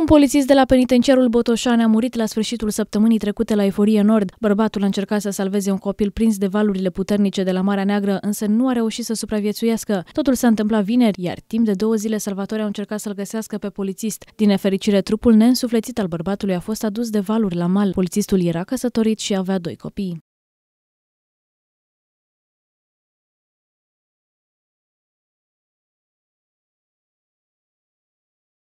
Un polițist de la penitenciarul Botoșan a murit la sfârșitul săptămânii trecute la Eforie Nord. Bărbatul a încercat să salveze un copil prins de valurile puternice de la Marea Neagră, însă nu a reușit să supraviețuiască. Totul s-a întâmplat vineri, iar timp de două zile salvatori au încercat să-l găsească pe polițist. Din nefericire, trupul neînsuflețit al bărbatului a fost adus de valuri la mal. Polițistul era căsătorit și avea doi copii.